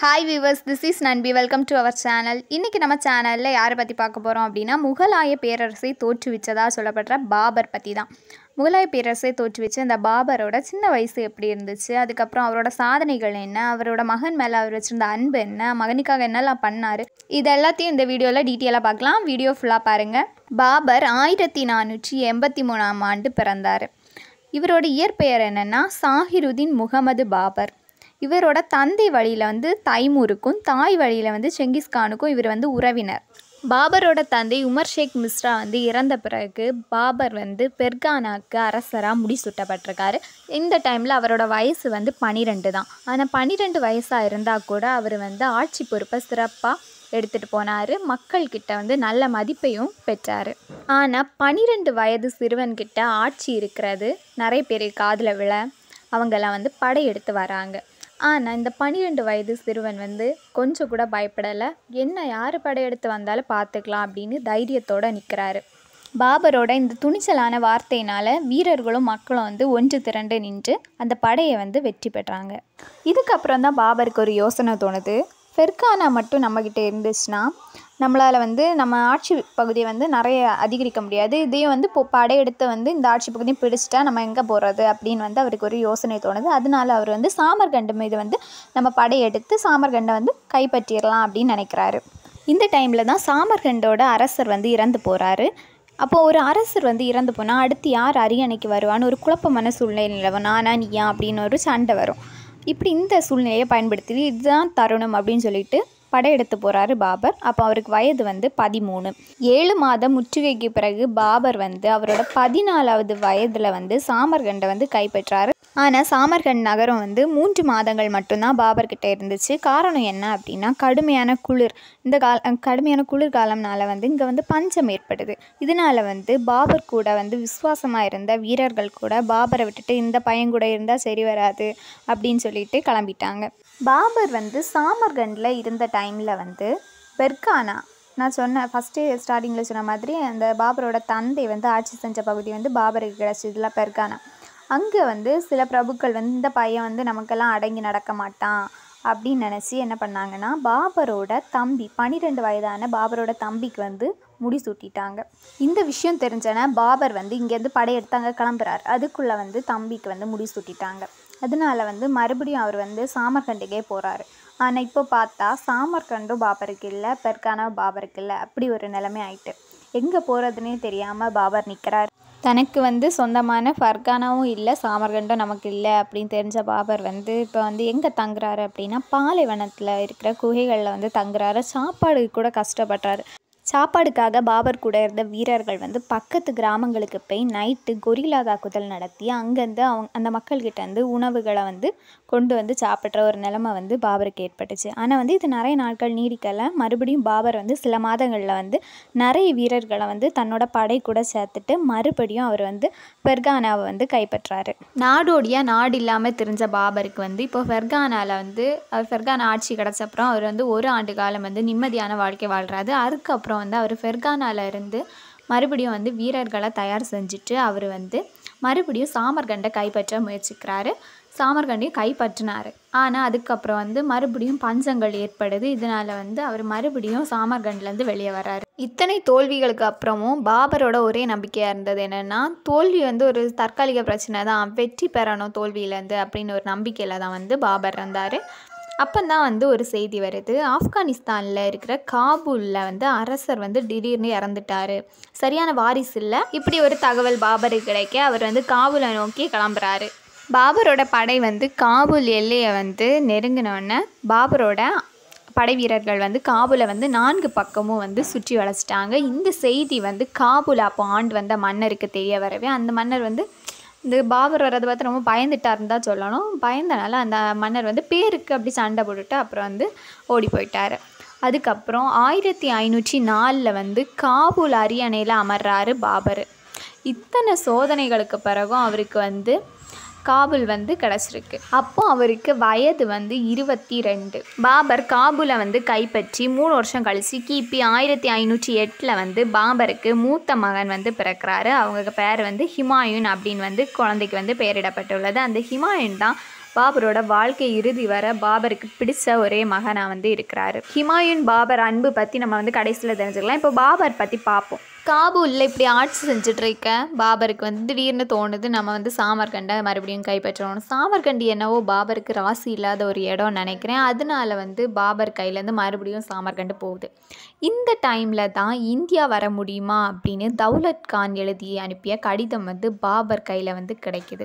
hi viewers this is நன்பி welcome to our channel இன்றைக்கி நம்ம சேனலில் யாரை பற்றி பார்க்க போகிறோம் அப்படின்னா முகலாய பேரரசை தோற்றுவிச்சதாக சொல்லப்படுற பாபர் பற்றி தான் முகலாய பேரரசை தோற்றுவிச்சு இந்த பாபரோட சின்ன வயசு எப்படி இருந்துச்சு அதுக்கப்புறம் அவரோட சாதனைகள் என்ன அவரோட மகன் மேலே அவர் வச்சுருந்த அன்பு என்ன மகனுக்காக என்னெல்லாம் பண்ணார் இது எல்லாத்தையும் இந்த வீடியோவில் டீட்டெயிலாக பார்க்கலாம் வீடியோ ஃபுல்லாக பாருங்கள் பாபர் ஆயிரத்தி நானூற்றி எண்பத்தி மூணாம் ஆண்டு பிறந்தார் இவரோட இயற்பெயர் என்னென்னா சாஹிருதீன் முகமது பாபர் இவரோட தந்தை வழியில் வந்து தைமூருக்கும் தாய் வழியில் வந்து செங்கிஸ்கானுக்கும் இவர் வந்து உறவினர் பாபரோட தந்தை உமர் ஷேக் மிஸ்ரா வந்து இறந்த பிறகு பாபர் வந்து பெர்கானாக்கு அரசராக முடிசூட்டப்பட்டிருக்காரு இந்த டைமில் அவரோட வயசு வந்து பனிரெண்டு தான் ஆனால் பன்னிரெண்டு வயசாக இருந்தால் கூட அவர் வந்து ஆட்சி பொறுப்பை சிறப்பாக எடுத்துகிட்டு போனார் மக்கள்கிட்ட வந்து நல்ல மதிப்பையும் பெற்றார் ஆனால் பனிரெண்டு வயது சிறுவன்கிட்ட ஆட்சி இருக்கிறது நிறைய பேர் காதில் விழ அவங்கள வந்து படையெடுத்து வராங்க ஆனால் இந்த பனிரெண்டு வயது சிறுவன் வந்து கொஞ்சம் கூட பயப்படலை என்ன யார் படையெடுத்து வந்தாலும் பார்த்துக்கலாம் அப்படின்னு தைரியத்தோடு நிற்கிறாரு பாபரோட இந்த துணிச்சலான வார்த்தையினால் வீரர்களும் மக்களும் வந்து ஒன்று திரண்டு நின்று அந்த படையை வந்து வெற்றி பெற்றாங்க இதுக்கப்புறம் தான் பாபருக்கு ஒரு யோசனை தோணுது ஃபெர்கானா மட்டும் நம்மக்கிட்ட இருந்துச்சுன்னா நம்மளால் வந்து நம்ம ஆட்சி பகுதியை வந்து நிறைய அதிகரிக்க முடியாது இதையும் வந்து இப்போ படையெடுத்து வந்து இந்த ஆட்சி பகுதியும் பிடிச்சிட்டா நம்ம எங்கே போகிறது அப்படின்னு வந்து அவருக்கு ஒரு யோசனை தோணுது அதனால அவர் வந்து சாமர்கண்டு மீது வந்து நம்ம படையெடுத்து சாமர்கண்டை வந்து கைப்பற்றிடலாம் அப்படின்னு நினைக்கிறாரு இந்த டைமில் தான் சாமர்கண்டோட அரசர் வந்து இறந்து போகிறாரு அப்போது ஒரு அரசர் வந்து இறந்து போனால் அடுத்து யார் அரியணைக்கு வருவான்னு ஒரு குழப்பமான சூழ்நிலை நிலவும் நான் நீயா அப்படின்னு ஒரு சண்டை வரும் இப்படி இந்த சூழ்நிலையை பயன்படுத்தி இதுதான் தருணம் அப்படின்னு சொல்லிட்டு படையெடுத்து போகிறாரு பாபர் அப்போ அவருக்கு வயது வந்து பதிமூணு ஏழு மாதம் முற்றுகைக்கு பிறகு பாபர் வந்து அவரோட பதினாலாவது வயதில் வந்து சாமர்கண்டை வந்து கைப்பற்றாரு ஆனால் சாமர்கண்ட் நகரம் வந்து மூன்று மாதங்கள் மட்டும்தான் பாபர்கிட்ட இருந்துச்சு காரணம் என்ன அப்படின்னா கடுமையான குளிர் இந்த கால கடுமையான குளிர் காலம்னால வந்து இங்கே வந்து பஞ்சம் ஏற்படுது இதனால் வந்து பாபர் கூட வந்து விசுவாசமாக இருந்த வீரர்கள் கூட பாபரை விட்டுட்டு இந்த பையன் கூட இருந்தால் சரி வராது அப்படின்னு சொல்லிட்டு கிளம்பிட்டாங்க பாபர் வந்து சாமர்கண்டில் இருந்த டைமில் வந்து பெர்கானா நான் சொன்னேன் ஃபஸ்ட்டு ஸ்டார்டிங்கில் சொன்ன மாதிரி அந்த பாபரோட தந்தை வந்து ஆட்சி செஞ்ச பகுதி வந்து பாபருக்கு கிடச்சிதுல பெர்கானா அங்கே வந்து சில பிரபுக்கள் வந்து இந்த பையன் வந்து நமக்கெல்லாம் அடங்கி நடக்க மாட்டான் அப்படின்னு நினச்சி என்ன பண்ணாங்கன்னா பாபரோட தம்பி பன்னிரெண்டு வயதான பாபரோட தம்பிக்கு வந்து முடி சூட்டிட்டாங்க இந்த விஷயம் தெரிஞ்சன பாபர் வந்து இங்கேருந்து படையெடுத்தாங்க கிளம்புறாரு அதுக்குள்ளே வந்து தம்பிக்கு வந்து முடி சூட்டிட்டாங்க அதனால வந்து மறுபடியும் அவர் வந்து சாமர்கண்டுக்கே போகிறாரு ஆனால் இப்போ பார்த்தா சாமர்கண்டும் பாபருக்கு இல்லை பெர்கானா பாபருக்கு இல்லை அப்படி ஒரு நிலைமை ஆயிட்டு எங்கே போகிறதுனே தெரியாமல் பாபர் நிற்கிறார் தனக்கு வந்து சொந்தமான ஃபர்கானாவும் இல்லை சாமர்கண்டும் நமக்கு இல்லை அப்படின்னு தெரிஞ்ச பாபர் வந்து இப்போ வந்து எங்கே தங்குறாரு அப்படின்னா பாலைவனத்தில் இருக்கிற குகைகளில் வந்து தங்குறாரு சாப்பாடு கூட கஷ்டப்படுறாரு சாப்பாடுக்காக பாபர் கூட இருந்த வீரர்கள் வந்து பக்கத்து கிராமங்களுக்கு போய் நைட்டு கொரிலா தாக்குதல் நடத்தி அங்கேருந்து அவங்க அந்த மக்கள்கிட்டேருந்து உணவுகளை வந்து கொண்டு வந்து சாப்பிட்ற ஒரு நிலைமை வந்து பாபருக்கு ஏற்பட்டுச்சு ஆனால் வந்து இது நிறைய நாட்கள் நீடிக்கலை மறுபடியும் பாபர் வந்து சில மாதங்களில் வந்து நிறைய வீரர்களை வந்து தன்னோட படை கூட சேர்த்துட்டு மறுபடியும் அவர் வந்து ஃபெர்கானாவை வந்து கைப்பற்றாரு நாடோடியாக நாடு இல்லாமல் தெரிஞ்ச பாபருக்கு வந்து இப்போ ஃபெர்கானாவில் வந்து ஃபெர்கானா ஆட்சி கிடச்ச அப்புறம் அவர் வந்து ஒரு ஆண்டு காலம் வந்து நிம்மதியான வாழ்க்கை வாழ்கிறாரு அதுக்கப்புறம் அப்புறம் வந்து அவர் ஃபெர்கானாவிலேருந்து மறுபடியும் வந்து வீரர்களை தயார் செஞ்சுட்டு அவர் வந்து மறுபடியும் சாமர்கண்டை கைப்பற்ற முயற்சிக்கிறாரு சாமர்கண்டையும் கைப்பற்றினார் ஆனால் அதுக்கப்புறம் வந்து மறுபடியும் பஞ்சங்கள் ஏற்படுது இதனால் வந்து அவர் மறுபடியும் சாமர்கண்ட்லேருந்து வெளியே வர்றாரு இத்தனை தோல்விகளுக்கு அப்புறமும் பாபரோட ஒரே நம்பிக்கையாக இருந்தது என்னென்னா தோல்வி வந்து ஒரு தற்காலிக பிரச்சனை தான் வெற்றி பெறணும் தோல்வியிலேருந்து அப்படின்னு ஒரு நம்பிக்கையில் தான் வந்து பாபர் இருந்தார் அப்போ தான் வந்து ஒரு செய்தி வருது ஆப்கானிஸ்தானில் இருக்கிற காபூலில் வந்து அரசர் வந்து திடீர்னு இறந்துட்டார் சரியான வாரிசு இல்லை இப்படி ஒரு தகவல் பாபருக்கு கிடைக்க அவர் வந்து காபூலை நோக்கி கிளம்புறாரு பாபரோட படை வந்து காபூல் எல்லையை வந்து நெருங்கினோடனே பாபரோட படை வீரர்கள் வந்து காபூலை வந்து நான்கு பக்கமும் வந்து சுற்றி வளைச்சிட்டாங்க இந்த செய்தி வந்து காபூல் அப்போ ஆண்டு வந்த மன்னருக்கு தெரிய வரவே அந்த மன்னர் வந்து இந்த பாபர் வர்றதை பார்த்து ரொம்ப பயந்துட்டாருன்னு தான் சொல்லணும் பயந்தனால அந்த மன்னர் வந்து பேருக்கு அப்படி சண்டை போட்டுட்டு அப்புறம் வந்து ஓடி போயிட்டார் அதுக்கப்புறம் ஆயிரத்தி ஐநூற்றி நாலில் வந்து காபூல் அரியணையில் அமர்றாரு பாபர் இத்தனை சோதனைகளுக்கு பிறகும் அவருக்கு வந்து காபுல் வந்து கிடச்சிருக்கு அப்போ அவருக்கு வயது வந்து இருபத்தி ரெண்டு பாபர் காபூலை வந்து கைப்பற்றி மூணு வருஷம் கழித்து கிபி ஆயிரத்தி ஐநூற்றி எட்டில் வந்து பாபருக்கு மூத்த மகன் வந்து பிறக்கிறாரு அவங்க பேர் வந்து ஹிமாயுன் அப்படின்னு வந்து குழந்தைக்கு வந்து பெயரிடப்பட்டுள்ளது அந்த ஹிமாயுன் தான் பாபரோட வாழ்க்கை இறுதி வர பாபருக்கு பிடிச்ச ஒரே மகனாக வந்து இருக்கிறாரு ஹிமாயுன் பாபர் அன்பு பற்றி நம்ம வந்து கடைசியில் தெரிஞ்சுக்கலாம் இப்போ பாபர் பற்றி பார்ப்போம் காபூலில் இப்படி ஆட்சி செஞ்சிட்ருக்க பாபருக்கு வந்து திடீர்னு தோணுது நம்ம வந்து சாமர்கண்டை மறுபடியும் கைப்பற்றணும் சாமர்கண்டு என்னவோ பாபருக்கு ராசி இல்லாத ஒரு இடம் நினைக்கிறேன் அதனால வந்து பாபர் கையிலேருந்து மறுபடியும் சாமர்கண்டு போகுது இந்த டைமில் தான் இந்தியா வர முடியுமா அப்படின்னு தௌலத் கான் எழுதி அனுப்பிய கடிதம் வந்து பாபர் கையில் வந்து கிடைக்கிது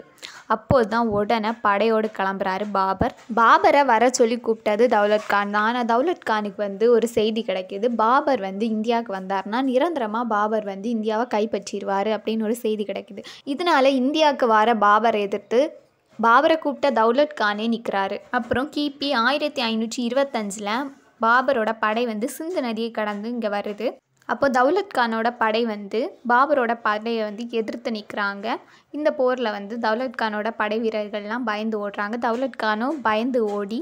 அப்போது தான் உடனே படையோடு கிளம்புறாரு பாபர் பாபரை வர சொல்லி கூப்பிட்டது தௌலத் கான் தான் ஆனால் தௌலத் கானுக்கு வந்து ஒரு செய்தி கிடைக்கிது பாபர் வந்து இந்தியாவுக்கு வந்தார்னா நிரந்தரமாக பாபர் பாபர் வந்து இந்தியாவை கைப்பற்றிடுவார் அப்படின்னு ஒரு செய்தி கிடைக்குது இதனால் இந்தியாவுக்கு வர பாபரை எதிர்த்து பாபரை கூப்பிட்ட தௌலத் கானே நிற்கிறாரு அப்புறம் கிபி ஆயிரத்தி ஐநூற்றி இருபத்தஞ்சில் பாபரோட படை வந்து சிந்து நதியை கடந்து இங்கே வருது அப்போது தௌலத் கானோட படை வந்து பாபரோட படையை வந்து எதிர்த்து நிற்கிறாங்க இந்த போரில் வந்து தௌலத் கானோட படை வீரர்கள்லாம் பயந்து ஓடுறாங்க தௌலத் கானும் பயந்து ஓடி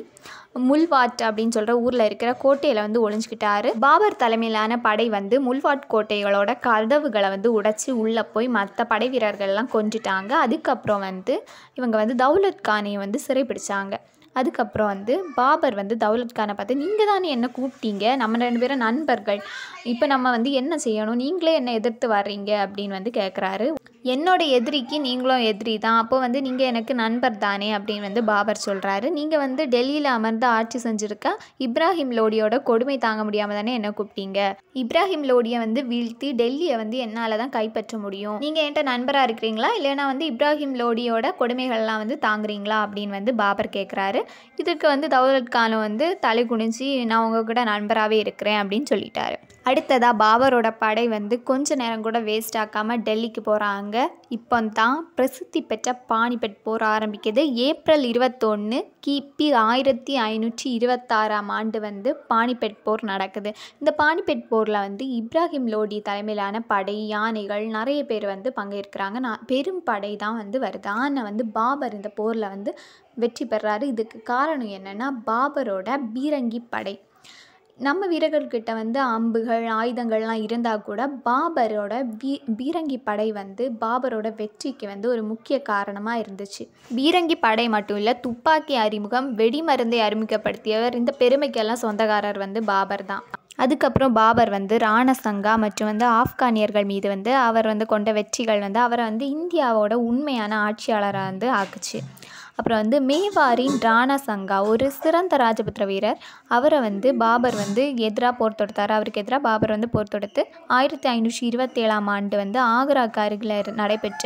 முல்வாட் அப்படின்னு சொல்கிற ஊரில் இருக்கிற கோட்டையில் வந்து ஒளிஞ்சிக்கிட்டாரு பாபர் தலைமையிலான படை வந்து முல்வாட் கோட்டைகளோட கதவுகளை வந்து உடைச்சி உள்ளே போய் மற்ற படை வீரர்கள்லாம் கொஞ்சிட்டாங்க அதுக்கப்புறம் வந்து இவங்க வந்து தௌலத் கானை வந்து சிறைப்பிடிச்சாங்க அதுக்கப்புறம் வந்து பாபர் வந்து தௌலத் கானை பார்த்து நீங்கள் தானே என்ன கூப்பிட்டீங்க நம்ம ரெண்டு பேரும் நண்பர்கள் இப்போ நம்ம வந்து என்ன செய்யணும் நீங்களே என்ன எதிர்த்து வர்றீங்க அப்படின்னு வந்து கேட்குறாரு என்னோட எதிரிக்கு நீங்களும் எதிரி தான் அப்போ வந்து நீங்கள் எனக்கு நண்பர் தானே அப்படின்னு வந்து பாபர் சொல்கிறாரு நீங்கள் வந்து டெல்லியில் அமர்ந்து ஆட்சி செஞ்சுருக்க இப்ராஹிம் லோடியோட கொடுமை தாங்க முடியாமல் தானே என்ன கூப்பிட்டீங்க இப்ராஹிம் லோடியை வந்து வீழ்த்தி டெல்லியை வந்து என்னால் தான் கைப்பற்ற முடியும் நீங்கள் என்கிட்ட நண்பராக இருக்கிறீங்களா இல்லைனா வந்து இப்ராஹிம் லோடியோட கொடுமைகள்லாம் வந்து தாங்குறீங்களா அப்படின்னு வந்து பாபர் கேட்குறாரு இதுக்கு வந்து தௌலத் கான் வந்து தலை குனிஞ்சு நான் உங்ககிட்ட நண்பராகவே இருக்கிறேன் அப்படின்னு சொல்லிட்டாரு அடுத்ததாக பாபரோட படை வந்து கொஞ்ச நேரம் கூட வேஸ்ட் ஆக்காமல் டெல்லிக்கு போகிறாங்க இப்போ தான் பிரசித்தி பெற்ற பானிபட் போர் ஆரம்பிக்குது ஏப்ரல் இருபத்தொன்று கிபி ஆயிரத்தி ஐநூற்றி இருபத்தாறாம் ஆண்டு வந்து பானிபெட் போர் நடக்குது இந்த பானிபெட் போரில் வந்து இப்ராஹிம் லோடி தலைமையிலான படை யானைகள் நிறைய பேர் வந்து பங்கேற்கிறாங்க நான் பெரும் படை தான் வந்து வருது ஆனால் வந்து பாபர் இந்த போரில் வந்து வெற்றி பெறாரு இதுக்கு காரணம் என்னென்னா பாபரோட பீரங்கி படை நம்ம வீரர்கள்கிட்ட வந்து அம்புகள் ஆயுதங்கள்லாம் இருந்தால் கூட பாபரோட வீ பீரங்கி படை வந்து பாபரோட வெற்றிக்கு வந்து ஒரு முக்கிய காரணமாக இருந்துச்சு பீரங்கி படை மட்டும் இல்லை துப்பாக்கி அறிமுகம் வெடிமருந்தை அறிமுகப்படுத்தியவர் இந்த பெருமைக்கெல்லாம் சொந்தக்காரர் வந்து பாபர் தான் அதுக்கப்புறம் பாபர் வந்து ராணசங்கா மற்றும் வந்து ஆப்கானியர்கள் மீது வந்து அவர் வந்து கொண்ட வெற்றிகள் வந்து அவரை வந்து இந்தியாவோட உண்மையான ஆட்சியாளராக வந்து ஆக்குச்சு அப்புறம் வந்து மேவாரின் ராணா சங்கா ஒரு சிறந்த ராஜபுத்திர வீரர் அவரை வந்து பாபர் வந்து எதிராக போர் தொடுத்தார் அவருக்கு எதிராக பாபர் வந்து போர் தொடுத்து ஆயிரத்தி ஐநூற்றி இருபத்தேழாம் ஆண்டு வந்து ஆக்ராக்கு அருகில் நடைபெற்ற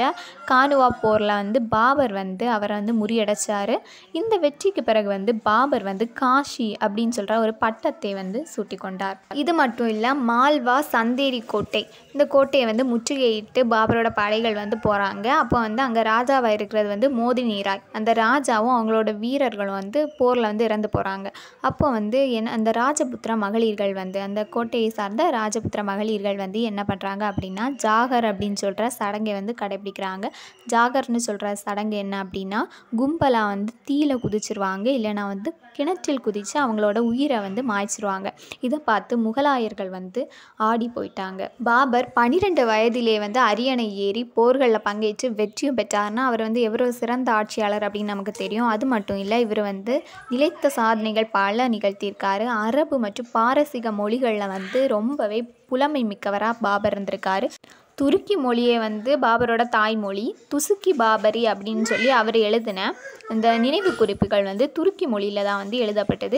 கானுவா போரில் வந்து பாபர் வந்து அவரை வந்து முறியடைச்சார் இந்த வெற்றிக்கு பிறகு வந்து பாபர் வந்து காஷி அப்படின்னு சொல்கிற ஒரு பட்டத்தை வந்து சூட்டி கொண்டார் இது மட்டும் இல்லை மால்வா சந்தேரி கோட்டை இந்த கோட்டையை வந்து முற்றுகையிட்டு பாபரோட படைகள் வந்து போகிறாங்க அப்போ வந்து அங்கே ராஜாவாக இருக்கிறது வந்து நீராய் அந்த ராஜாவும் அவங்களோட வீரர்களும் வந்து போரில் வந்து இறந்து போகிறாங்க அப்போ வந்து என்ன அந்த ராஜபுத்திர மகளிர்கள் வந்து அந்த கோட்டையை சார்ந்த ராஜபுத்திர மகளிர்கள் வந்து என்ன பண்ணுறாங்க அப்படின்னா ஜாகர் அப்படின்னு சொல்கிற சடங்கை வந்து கடைபிடிக்கிறாங்க ஜாகர்னு சொல்கிற சடங்கு என்ன அப்படின்னா கும்பலாக வந்து தீயில் குதிச்சிருவாங்க இல்லைனா வந்து கிணற்றில் குதித்து அவங்களோட உயிரை வந்து மாய்ச்சிருவாங்க இதை பார்த்து முகலாயர்கள் வந்து ஆடி போயிட்டாங்க பாபர் பனிரெண்டு வயதிலே வந்து அரியணை ஏறி போர்களில் பங்கேற்று வெற்றியும் பெற்றார்னா அவர் வந்து எவ்வளோ சிறந்த ஆட்சியாளர் அப்படின்னு நமக்கு தெரியும் அது மட்டும் இல்லை இவர் வந்து நிலைத்த சாதனைகள் பல நிகழ்த்தியிருக்காரு அரபு மற்றும் பாரசீக மொழிகளில் வந்து ரொம்பவே புலமை மிக்கவராக பாபர் இருந்திருக்காரு துருக்கி மொழியை வந்து பாபரோட தாய்மொழி துசுக்கி பாபரி அப்படின்னு சொல்லி அவர் எழுதின இந்த நினைவு குறிப்புகள் வந்து துருக்கி மொழியில் தான் வந்து எழுதப்பட்டது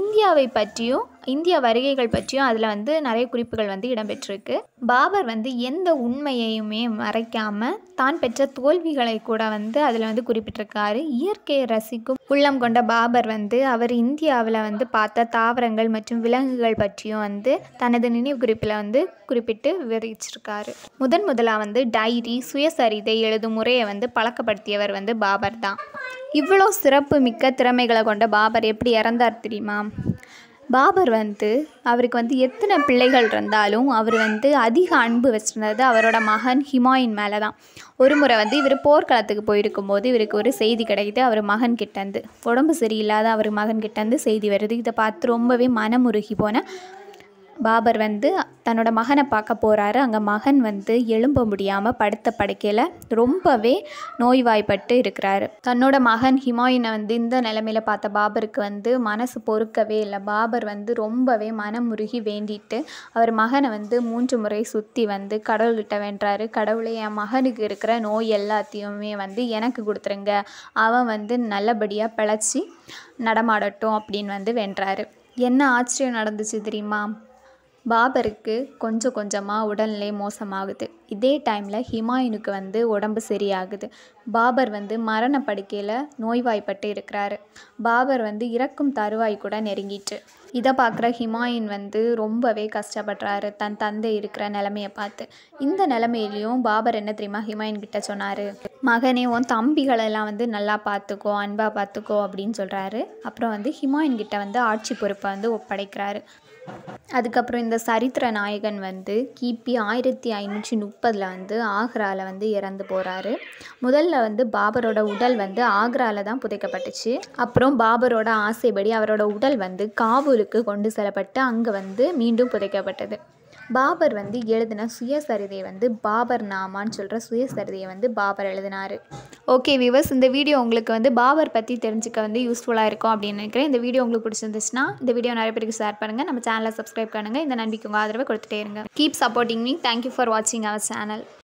இந்தியாவை பற்றியும் இந்திய வருகைகள் பற்றியும் அதில் வந்து நிறைய குறிப்புகள் வந்து இடம்பெற்றிருக்கு பாபர் வந்து எந்த உண்மையையுமே மறைக்காமல் தான் பெற்ற தோல்விகளை கூட வந்து அதில் வந்து குறிப்பிட்டிருக்காரு இயற்கையை ரசிக்கும் உள்ளம் கொண்ட பாபர் வந்து அவர் இந்தியாவில் வந்து பார்த்த தாவரங்கள் மற்றும் விலங்குகள் பற்றியும் வந்து தனது நினைவு குறிப்பில் வந்து குறிப்பிட்டு விவரிச்சிருக்காரு முதன் முதலாக வந்து டைரி சுயசரிதை எழுதும் முறையை வந்து பழக்கப்படுத்தியவர் வந்து பாபர் தான் இவ்வளோ சிறப்பு மிக்க திறமைகளை கொண்ட பாபர் எப்படி இறந்தார் தெரியுமா பாபர் வந்து அவருக்கு வந்து எத்தனை பிள்ளைகள் இருந்தாலும் அவர் வந்து அதிக அன்பு வச்சிருந்தது அவரோட மகன் ஹிமாயின் மேலே தான் ஒரு முறை வந்து இவர் போர்க்களத்துக்கு போயிருக்கும் போது இவருக்கு ஒரு செய்தி கிடைக்குது அவர் மகன் கிட்டேருந்து உடம்பு சரியில்லாத அவர் மகன் கிட்டேருந்து செய்தி வருது இதை பார்த்து ரொம்பவே மனமுருகி போன பாபர் வந்து தன்னோட மகனை பார்க்க போகிறாரு அங்கே மகன் வந்து எழும்ப முடியாமல் படுத்த படுக்கையில் ரொம்பவே நோய்வாய்ப்பட்டு இருக்கிறாரு தன்னோட மகன் ஹிமாயினை வந்து இந்த நிலமையில பார்த்த பாபருக்கு வந்து மனசு பொறுக்கவே இல்லை பாபர் வந்து ரொம்பவே மனம் முருகி வேண்டிட்டு அவர் மகனை வந்து மூன்று முறை சுற்றி வந்து கடவுள்கிட்ட வென்றாரு கடவுளே என் மகனுக்கு இருக்கிற நோய் எல்லாத்தையுமே வந்து எனக்கு கொடுத்துருங்க அவன் வந்து நல்லபடியாக பிழைச்சி நடமாடட்டும் அப்படின்னு வந்து வென்றாரு என்ன ஆச்சரியம் நடந்துச்சு தெரியுமா பாபருக்கு கொஞ்சம் கொஞ்சமாக உடல்நிலை மோசமாகுது இதே டைமில் ஹிமாயுனுக்கு வந்து உடம்பு சரியாகுது பாபர் வந்து மரணப்படுக்கையில் நோய்வாய்ப்பட்டு இருக்கிறாரு பாபர் வந்து இறக்கும் தருவாய் கூட நெருங்கிட்டு இதை பார்க்குற ஹிமாயின் வந்து ரொம்பவே கஷ்டப்படுறாரு தன் தந்தை இருக்கிற நிலமையை பார்த்து இந்த நிலமையிலையும் பாபர் என்ன தெரியுமா ஹிமாயின் கிட்ட சொன்னார் மகனே உன் தம்பிகளெல்லாம் வந்து நல்லா பார்த்துக்கோ அன்பாக பார்த்துக்கோ அப்படின்னு சொல்கிறாரு அப்புறம் வந்து ஹிமாயின் கிட்ட வந்து ஆட்சி பொறுப்பை வந்து ஒப்படைக்கிறாரு அதுக்கப்புறம் இந்த சரித்திர நாயகன் வந்து கிபி ஆயிரத்தி ஐநூற்றி முப்பதில் வந்து ஆக்ராவில் வந்து இறந்து போகிறாரு முதல்ல வந்து பாபரோட உடல் வந்து ஆக்ராவில் தான் புதைக்கப்பட்டுச்சு அப்புறம் பாபரோட ஆசைப்படி அவரோட உடல் வந்து காபூலுக்கு கொண்டு செல்லப்பட்டு அங்கே வந்து மீண்டும் புதைக்கப்பட்டது பாபர் வந்து எழுதின சுயசரிதையை வந்து பாபர் நாமான்னு சொல்கிற சுயசரிதையை வந்து பாபர் எழுதினார் ஓகே விவர்ஸ் இந்த வீடியோ உங்களுக்கு வந்து பாபர் பற்றி தெரிஞ்சுக்க வந்து யூஸ்ஃபுல்லாக இருக்கும் அப்படின்னு நினைக்கிறேன் இந்த வீடியோ உங்களுக்கு பிடிச்சிருந்துச்சுன்னா இந்த வீடியோ நிறைய பேருக்கு ஷேர் பண்ணுங்கள் நம்ம சேனலை சப்ஸ்கிரைப் பண்ணுங்கள் இந்த நம்பிக்கை உங்கள் ஆதரவை கொடுத்துட்டே இருங்க keep supporting me thank you for வாட்சிங் அவர் சேனல்